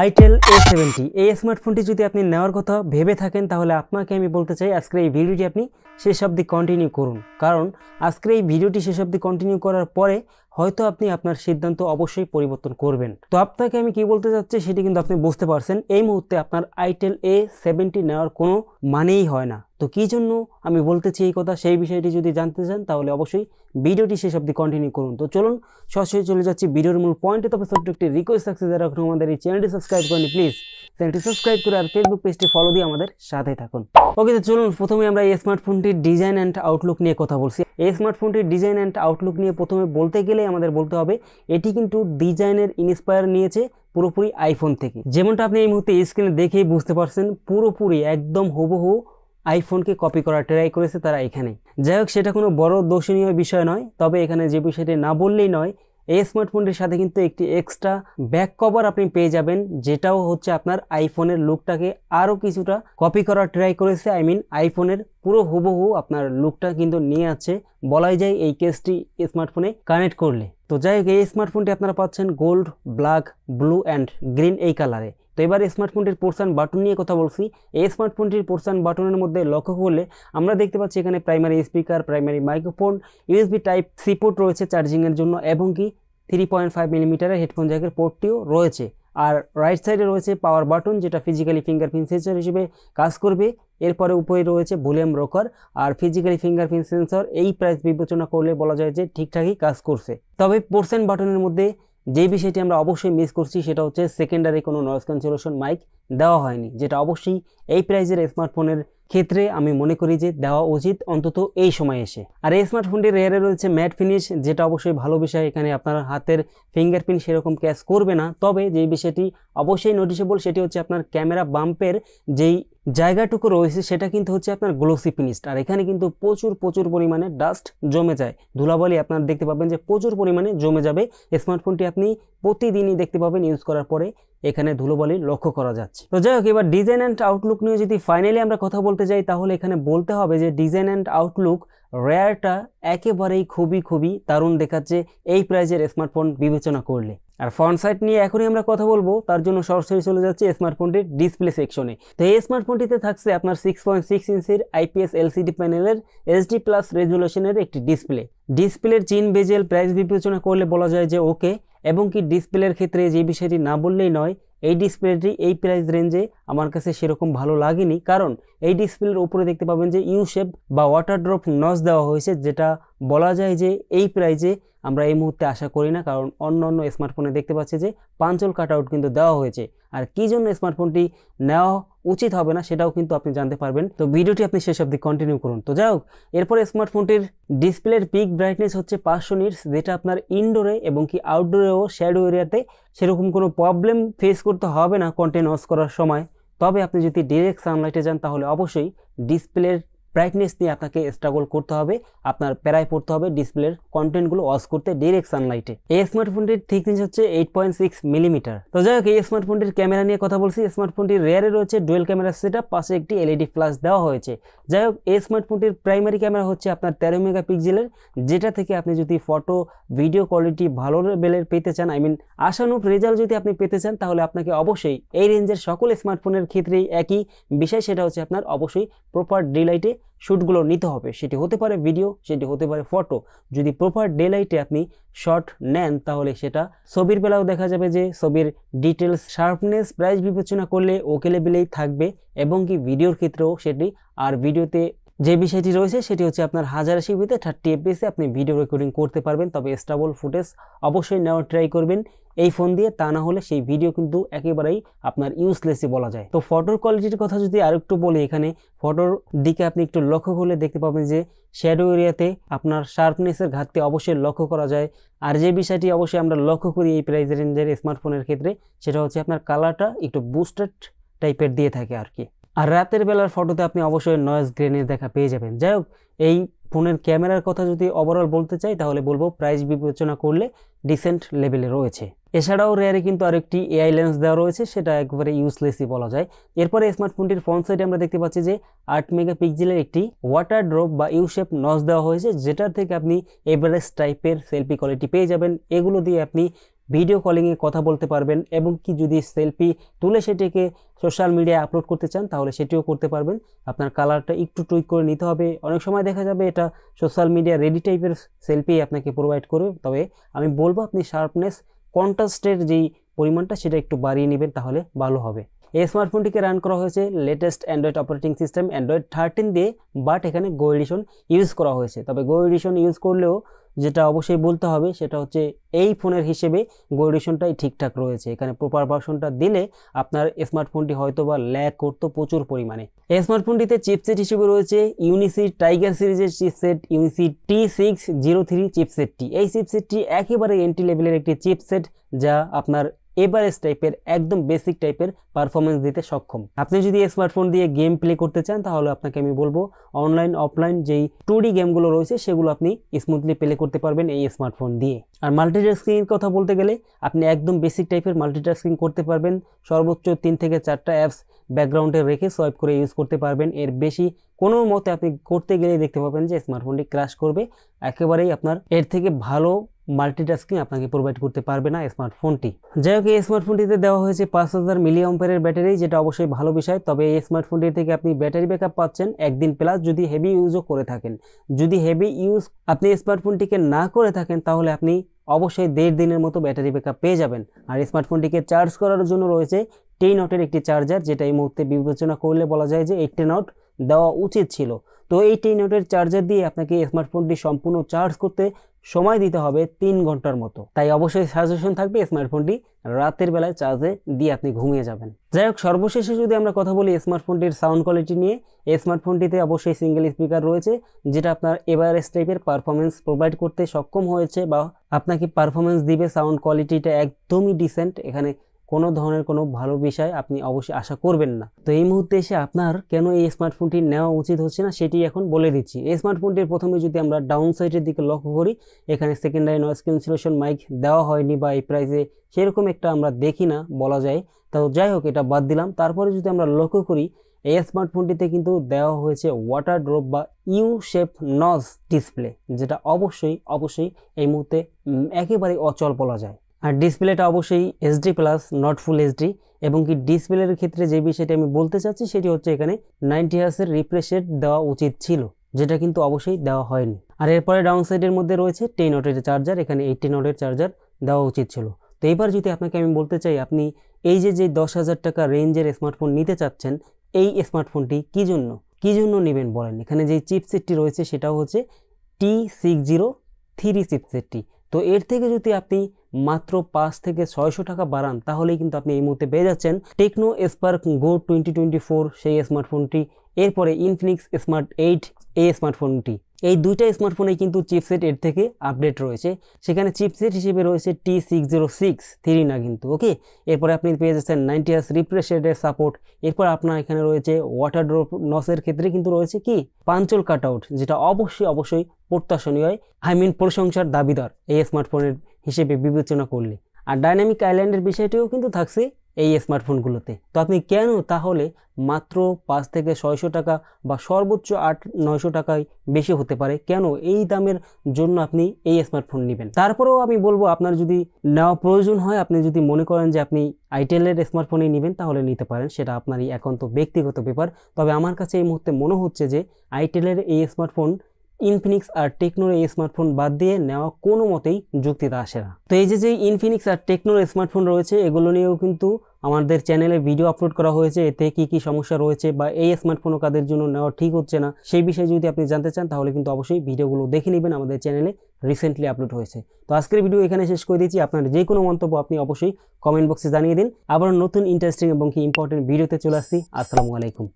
itel এ seventy এই স্মার্টফোনটি যদি আপনি নেওয়ার কথা ভেবে থাকেন তাহলে আপনাকে আমি বলতে চাই আজকের এই ভিডিওটি আপনি শেষ অব্দি কন্টিনিউ করুন কারণ আজকের এই ভিডিওটি শেষ অব্দি কন্টিনিউ করার পরে হয়তো আপনি আপনার সিদ্ধান্ত অবশ্যই পরিবর্তন করবেন তো আপনাকে আমি কি বলতে চাচ্ছি সেটি কিন্তু আপনি বুঝতে পারছেন এই মুহূর্তে আপনার আইটেল এ সেভেন্টি নেওয়ার কোনো মানেই হয় না তো কী জন্য আমি বলতেছি এই কথা সেই বিষয়টি যদি জানতে চান তাহলে অবশ্যই ভিডিওটি শেষ অব্দি কন্টিনিউ করুন তো চলুন সরাসরি চলে যাচ্ছি ভিডিওর মূল পয়েন্টে তবে ছোট্ট একটি রিকোয়েস্ট থাকছে যারা এখন আমাদের এই চ্যানেলটি সাবস্ক্রাইব করেন প্লিজ চ্যানেলটি সাবস্ক্রাইব করে আর ফেসবুক পেজটি ফলো দিয়ে আমাদের সাথে থাকুন ওকে তো চলুন প্রথমে আমরা এই স্মার্টফোনটির ডিজাইন অ্যান্ড আউটলুক নিয়ে কথা বলছি এই স্মার্টফোনটির ডিজাইন অ্যান্ড আউটলুক নিয়ে প্রথমে বলতে গেলে আমাদের বলতে হবে এটি কিন্তু ডিজাইনের ইন্সপায়ার নিয়েছে পুরোপুরি আইফোন থেকে যেমনটা আপনি এই মুহূর্তে স্ক্রিনে দেখেই বুঝতে পারছেন পুরোপুরি একদম হুবহু আইফোনকে কপি করার ট্রাই করেছে তারা এখানে যাই হোক সেটা কোনো বড় দর্শনীয় বিষয় নয় তবে এখানে যে বিষয়টি না বললেই নয় এই স্মার্টফোনটির সাথে কিন্তু একটি এক্সট্রা ব্যাক কভার আপনি পেয়ে যাবেন যেটাও হচ্ছে আপনার আইফোনের লুকটাকে আরও কিছুটা কপি করার ট্রাই করেছে আই মিন আইফোনের পুরো হুবহু আপনার লুকটা কিন্তু নিয়ে আছে বলাই যায় এই কেসটি স্মার্টফোনে কানেক্ট করলে তো যাই হোক এই স্মার্টফোনটি আপনারা পাচ্ছেন gold black blue and green এই কালারে তো এবার স্মার্টফোনটির পোর্সান বাটন নিয়ে কথা বলছি এই স্মার্টফোনটির পোর্সান বাটনের মধ্যে লক্ষ্য করলে আমরা দেখতে পাচ্ছি এখানে primary speaker primary microphone USB type C port রয়েছে চার্জিংয়ের জন্য এবং কি থ্রি পয়েন্ট ফাইভ মিলিমিটারের হেডফোন জ্যাকের পোর্টটিও রয়েছে আর রাইট সাইডে রয়েছে পাওয়ার বাটন যেটা ফিজিক্যালি ফিঙ্গারপ্রিন্ট সেন্সর হিসেবে কাজ করবে এরপরে উপরে রয়েছে ভলিউম রকার আর ফিজিক্যালি ফিঙ্গারপ্রিন্ট সেন্সর এই প্রাইস বিবেচনা করলে বলা যায় যে ঠিকঠাকই কাজ করছে তবে পোর্সেন্ট বাটনের মধ্যে যে বিষয়টি আমরা অবশ্যই মিস করছি সেটা হচ্ছে সেকেন্ডারি কোনো নয়েজ ক্যান্সেলেশন মাইক দেওয়া হয়নি যেটা অবশ্যই এই প্রাইজের স্মার্টফোনের ক্ষেত্রে আমি মনে করি যে দেওয়া উচিত অন্তত এই সময় এসে আর এই স্মার্টফোনটির রেয়ারে রয়েছে ম্যাট ফিনিশ যেটা অবশ্যই ভালো বিষয় এখানে আপনার হাতের ফিঙ্গারপ্রিন্ট সেরকম ক্যাচ করবে না তবে যে বিষয়টি অবশ্যই নোটিসেবল সেটি হচ্ছে আপনার ক্যামেরা বাম্পের যেই জায়গাটুকু রয়েছে সেটা কিন্তু হচ্ছে আপনার গ্লোসি ফিনিশড আর এখানে কিন্তু প্রচুর প্রচুর পরিমাণে ডাস্ট জমে যায় ধুলাবলি আপনার দেখতে পাবেন যে প্রচুর পরিমাণে জমে যাবে স্মার্টফোনটি আপনি প্রতিদিনই দেখতে পাবেন ইউজ করার পরে এখানে ধুলোবালি লক্ষ্য করা যাচ্ছে তো যাই হোক এবার ডিজাইন অ্যান্ড আউটলুক নিয়ে যদি ফাইনালি আমরা কথা বলতে যাই তাহলে এখানে বলতে হবে যে ডিজাইন অ্যান্ড আউটলুক রেয়ারটা একেবারেই খুবই খুবই দারুণ দেখাচ্ছে এই প্রাইজের স্মার্টফোন বিবেচনা করলে আর ফ্রন্ট সাইট নিয়ে এখনই আমরা কথা বলবো তার জন্য সরাসরি চলে যাচ্ছে স্মার্টফোনটির ডিসপ্লে সেকশনে তো এই স্মার্টফোনটিতে থাকছে আপনার সিক্স পয়েন্ট সিক্স ইঞ্চির আইপিএস এলসিডি প্যানেলের ডি প্লাস রেজুলেশনের একটি ডিসপ্লে ডিসপ্লের চিন বেজেল প্রাইস বিবেচনা করলে বলা যায় যে ওকে এবং কি ডিসপ্লের ক্ষেত্রে যে বিষয়টি না বললেই নয় এই ডিসপ্লেটি এই প্রাইস রেঞ্জে আমার কাছে সেরকম ভালো লাগেনি কারণ এই ডিসপ্লের উপরে দেখতে পাবেন যে ইউ শেপ বা ওয়াটার ড্রপ নজ দেওয়া হয়েছে যেটা বলা যায় যে এই প্রাইজে আমরা এই মুহূর্তে আশা করি না কারণ অন্য অন্য স্মার্টফোনে দেখতে পাচ্ছি যে পাঞ্চল কাট আউট কিন্তু দেওয়া হয়েছে আর কী জন্য স্মার্টফোনটি নেওয়া উচিত হবে না সেটাও কিন্তু আপনি জানতে পারবেন তো ভিডিওটি আপনি শেষ দিকে কন্টিনিউ করুন তো যাই হোক এরপরে স্মার্টফোনটির ডিসপ্লের পিক ব্রাইটনেস হচ্ছে পাঁচশো নিটস যেটা আপনার ইনডোরে এবং কি আউটডোরে করেও শ্যাডো এরিয়াতে সেরকম কোনো প্রবলেম ফেস করতে হবে না কন্টেন্ট অস করার সময় তবে আপনি যদি ডিরেক্ট সানলাইটে যান তাহলে অবশ্যই ডিসপ্লের ব্রাইটনেস নিয়ে আপনাকে স্ট্রাগল করতে হবে আপনার প্যারায় পড়তে হবে ডিসপ্লের কন্টেন্টগুলো অস করতে ডিরেক্ট সানলাইটে এই স্মার্টফোনটির থিকনেস হচ্ছে এইট পয়েন্ট সিক্স মিলিমিটার তো যাই হোক এই স্মার্টফোনটির ক্যামেরা নিয়ে কথা বলছি স্মার্টফোনটির রেয়ারে রয়েছে ডুয়েল ক্যামেরা সেট পাশে একটি এলইডি ফ্ল্যাশ e দেওয়া হয়েছে যাই হোক এই স্মার্টফোনটির প্রাইমারি ক্যামেরা হচ্ছে আপনার তেরো মেগা পিক্সেলের যেটা থেকে আপনি যদি ফটো ভিডিও কোয়ালিটি ভালো লেভেলের পেতে চান আই মিন আশানুপ রেজাল্ট যদি আপনি পেতে চান তাহলে আপনাকে অবশ্যই এই রেঞ্জের সকল স্মার্টফোনের ক্ষেত্রেই একই বিষয় সেটা হচ্ছে আপনার অবশ্যই প্রপার ডিলাইটে শ্যুটগুলো নিতে হবে সেটি হতে পারে ভিডিও সেটি হতে পারে ফটো যদি প্রপার ডে লাইটে আপনি শট নেন তাহলে সেটা ছবির বেলাও দেখা যাবে যে ছবির ডিটেলস শার্পনেস প্রাইস বিবেচনা করলে ওকে লেবেলেই থাকবে এবং কি ভিডিওর ক্ষেত্রেও সেটি আর ভিডিওতে যে বিষয়টি রয়েছে সেটি হচ্ছে আপনার হাজার সিবিতে থার্টি এফপিএসে আপনি ভিডিও রেকর্ডিং করতে পারবেন তবে স্টাবল ফুটেজ অবশ্যই নেওয়ার ট্রাই করবেন এই ফোন দিয়ে তা না হলে সেই ভিডিও কিন্তু একেবারেই আপনার ইউজলেসই বলা যায় তো ফটোর কোয়ালিটির কথা যদি আর একটু বলি এখানে ফটোর দিকে আপনি একটু লক্ষ্য করলে দেখতে পাবেন যে শ্যাডো এরিয়াতে আপনার শার্পনেসের ঘাটতি অবশ্যই লক্ষ্য করা যায় আর যে বিষয়টি অবশ্যই আমরা লক্ষ্য করি এই প্রাইস রেঞ্জের স্মার্টফোনের ক্ষেত্রে সেটা হচ্ছে আপনার কালারটা একটু বুস্টেড টাইপের দিয়ে থাকে আর কি আর রাতের বেলার ফটোতে আপনি অবশ্যই নয়েজ গ্রেনের দেখা পেয়ে যাবেন যাই হোক এই ফোনের ক্যামেরার কথা যদি ওভারঅল বলতে চাই তাহলে বলবো প্রাইস বিবেচনা করলে ডিসেন্ট লেভেলে রয়েছে এছাড়াও রেয়ারে কিন্তু আরেকটি এআই লেন্স দেওয়া রয়েছে সেটা একবারে ইউজলেসই বলা যায় এরপরে স্মার্টফোনটির ফ্রন্ট সাইডে আমরা দেখতে পাচ্ছি যে আট মেগাপিক্সেলের একটি ওয়াটার ড্রপ বা ইউ শেপ নজ দেওয়া হয়েছে যেটার থেকে আপনি এভারেস্ট টাইপের সেলফি কোয়ালিটি পেয়ে যাবেন এগুলো দিয়ে আপনি ভিডিও কলিংয়ে কথা বলতে পারবেন এবং কি যদি সেলফি তুলে সেটিকে সোশ্যাল মিডিয়ায় আপলোড করতে চান তাহলে সেটিও করতে পারবেন আপনার কালারটা একটু টুইক করে নিতে হবে অনেক সময় দেখা যাবে এটা সোশ্যাল মিডিয়া রেডি টাইপের সেলফি আপনাকে প্রোভাইড করবে তবে আমি বলবো আপনি শার্পনেস কন্ট্রাস্টের যেই পরিমাণটা সেটা একটু বাড়িয়ে নেবেন তাহলে ভালো হবে এই স্মার্টফোনটিকে রান করা হয়েছে latest Android operating system Android thirteen দিয়ে বাট এখানে গো এডিশন ইউজ করা হয়েছে তবে গো এডিশন ইউজ করলেও যেটা অবশ্যই বলতে হবে সেটা হচ্ছে এই ফোনের হিসেবে গো এডিশনটাই ঠিকঠাক রয়েছে এখানে প্রপার ভার্সনটা দিলে আপনার স্মার্টফোনটি হয়তো বা ল্যাক করতো প্রচুর পরিমাণে এই স্মার্টফোনটিতে চিপসেট হিসেবে রয়েছে ইউনিসি টাইগার সিরিজের chipset Unisoc T six zero three চিপসেটটি এই চিপসেটটি একেবারে এন্ট্রি লেভেলের একটি চিপসেট যা আপনার এভারেজ টাইপের একদম বেসিক টাইপের পারফরমেন্স দিতে সক্ষম আপনি যদি স্মার্টফোন দিয়ে গেম প্লে করতে চান তাহলে আপনাকে আমি বলবো অনলাইন অফলাইন যেই টুডি গেমগুলো রয়েছে সেগুলো আপনি স্মুথলি প্লে করতে পারবেন এই স্মার্টফোন দিয়ে আর মাল্টিটাস্কিংয়ের কথা বলতে গেলে আপনি একদম বেসিক টাইপের মাল্টিটাস্কিং করতে পারবেন সর্বোচ্চ তিন থেকে চারটা অ্যাপস ব্যাকগ্রাউন্ডে রেখে সোয়াইপ করে ইউজ করতে পারবেন এর বেশি কোনো মতে আপনি করতে গেলে দেখতে পাবেন যে স্মার্টফোনটি ক্রাশ করবে একেবারেই আপনার এর থেকে ভালো মাল্টিটাস্কিং আপনাকে প্রোভাইড করতে পারবে না স্মার্টফোনটি যাই হোক এই স্মার্টফোনটিতে দেওয়া হয়েছে পাঁচ হাজার মিলিয়ম্পের ব্যাটারি যেটা অবশ্যই ভালো বিষয় তবে এই স্মার্টফোনটি থেকে আপনি ব্যাটারি ব্যাকআপ পাচ্ছেন একদিন প্লাস যদি হেভি ইউজও করে থাকেন যদি হেভি ইউজ আপনি স্মার্টফোনটিকে না করে থাকেন তাহলে আপনি অবশ্যই দেড় দিনের মতো ব্যাটারি ব্যাকআপ পেয়ে যাবেন আর স্মার্টফোনটিকে চার্জ করার জন্য রয়েছে টেন নটের একটি চার্জার যেটা এই মুহূর্তে বিবেচনা করলে বলা যায় যে এইটটি নট দেওয়া উচিত ছিল তো এই টেন নটের চার্জার দিয়ে আপনাকে স্মার্টফোনটি সম্পূর্ণ চার্জ করতে সময় দিতে হবে তিন ঘন্টার মতো তাই অবশ্যই সাজেশন থাকবে স্মার্টফোনটি রাতের বেলায় চার্জে দিয়ে আপনি ঘুমিয়ে যাবেন যাই হোক সর্বশেষে যদি আমরা কথা বলি স্মার্টফোনটির সাউন্ড কোয়ালিটি নিয়ে এই স্মার্টফোনটিতে অবশ্যই সিঙ্গেল স্পিকার রয়েছে যেটা আপনার এভারেস্ট টাইপের পারফরমেন্স প্রোভাইড করতে সক্ষম হয়েছে বা আপনাকে পারফরমেন্স দিবে সাউন্ড কোয়ালিটিটা একদমই ডিসেন্ট এখানে কোনো ধরনের কোনো ভালো বিষয় আপনি অবশ্যই আশা করবেন না তো এই মুহূর্তে এসে আপনার কেন এই স্মার্টফোনটি নেওয়া উচিত হচ্ছে না সেটি এখন বলে দিচ্ছি এই স্মার্টফোনটির প্রথমে যদি আমরা ডাউন সাইডের দিকে লক্ষ্য করি এখানে সেকেন্ডারি নয়েস ক্যান্সেলেশন মাইক দেওয়া হয়নি বা এই প্রাইসে সেরকম একটা আমরা দেখি না বলা যায় তো যাই হোক এটা বাদ দিলাম তারপরে যদি আমরা লক্ষ্য করি এই স্মার্টফোনটিতে কিন্তু দেওয়া হয়েছে ওয়াটার ড্রপ বা ইউ শেপ নজ ডিসপ্লে যেটা অবশ্যই অবশ্যই এই মুহূর্তে একেবারেই অচল বলা যায় আর ডিসপ্লেটা অবশ্যই SD plus not full SD এবং কি ডিসপ্লের ক্ষেত্রে যে বিষয়টি আমি বলতে চাচ্ছি সেটি হচ্ছে এখানে নাইনটি হার্সের রিফ্রেশ দেওয়া উচিত ছিল যেটা কিন্তু অবশ্যই দেওয়া হয়নি আর এরপরে ডাউন সাইডের মধ্যে রয়েছে টেন ওটের চার্জার এখানে এইটি নটের চার্জার দেওয়া উচিত ছিল তো এবার যদি আপনাকে আমি বলতে চাই আপনি এই যে যে দশ হাজার টাকা রেঞ্জের স্মার্টফোন নিতে চাচ্ছেন এই স্মার্টফোনটি কী জন্য কী জন্য নেবেন বলেন এখানে যে চিপসেটটি রয়েছে সেটা হচ্ছে টি সিক্স জিরো থ্রি চিপসেটটি তো এর থেকে যদি আপনি মাত্র পাঁচ থেকে ছয়শো টাকা বাড়ান তাহলেই কিন্তু আপনি এই মুহূর্তে পেয়ে যাচ্ছেন Tecno Spark Go twenty twenty four সেই স্মার্টফোনটি এরপরে ইনফিনিক্স স্মার্ট এইট এই স্মার্টফোনটি এই দুইটা স্মার্টফোনে কিন্তু চিপসেট এর থেকে আপডেট রয়েছে সেখানে চিপসেট হিসেবে রয়েছে T six zero six three না কিন্তু ওকে এরপরে আপনি পেয়ে যাচ্ছেন নাইনটি আস রিফ্রেশ রেটের সাপোর্ট এরপর আপনার এখানে রয়েছে ওয়াটার ড্রপ নসের ক্ষেত্রে কিন্তু রয়েছে কি পাঞ্চল কাট আউট যেটা অবশ্যই অবশ্যই প্রত্যাশনীয় আই মিন প্রশংসার দাবিদার এই স্মার্টফোনের হিসেবে বিবেচনা করলে আর ডাইনামিক আইল্যান্ডের বিষয়টিও কিন্তু থাকছে এই স্মার্টফোনগুলোতে তো আপনি কেন তাহলে মাত্র পাঁচ থেকে ছয়শো টাকা বা সর্বোচ্চ আট নয়শো টাকায় বেশি হতে পারে কেন এই দামের জন্য আপনি এই স্মার্টফোন নেবেন তারপরেও আমি বলবো আপনার যদি নেওয়া প্রয়োজন হয় আপনি যদি মনে করেন যে আপনি আইটেলের স্মার্টফোনই নেবেন তাহলে নিতে পারেন সেটা আপনারই একান্ত ব্যক্তিগত ব্যাপার তবে আমার কাছে এই মুহূর্তে মনে হচ্ছে যে আইটেলের এই স্মার্টফোন ইনফিনিক্স আর টেকনোর এই স্মার্টফোন বাদ দিয়ে নেওয়া কোনো মতেই যুক্তিতে আসে না তো এই যে যে ইনফিনিক্স আর টেকনোর স্মার্টফোন রয়েছে এগুলো নিয়েও কিন্তু আমাদের চ্যানেলে ভিডিও আপলোড করা হয়েছে এতে কি কি সমস্যা রয়েছে বা এই স্মার্টফোনও কাদের জন্য নেওয়া ঠিক হচ্ছে না সেই বিষয়ে যদি আপনি জানতে চান তাহলে কিন্তু অবশ্যই ভিডিওগুলো দেখে নেবেন আমাদের চ্যানেলে রিসেন্টলি আপলোড হয়েছে তো আজকের ভিডিও এখানে শেষ করে দিয়েছি আপনার যে কোনো মন্তব্য আপনি অবশ্যই কমেন্ট বক্সে জানিয়ে দিন আবার নতুন ইন্টারেস্টিং এবং কি ইম্পর্টেন্ট ভিডিওতে চলে আসছি আসসালামু আলাইকুম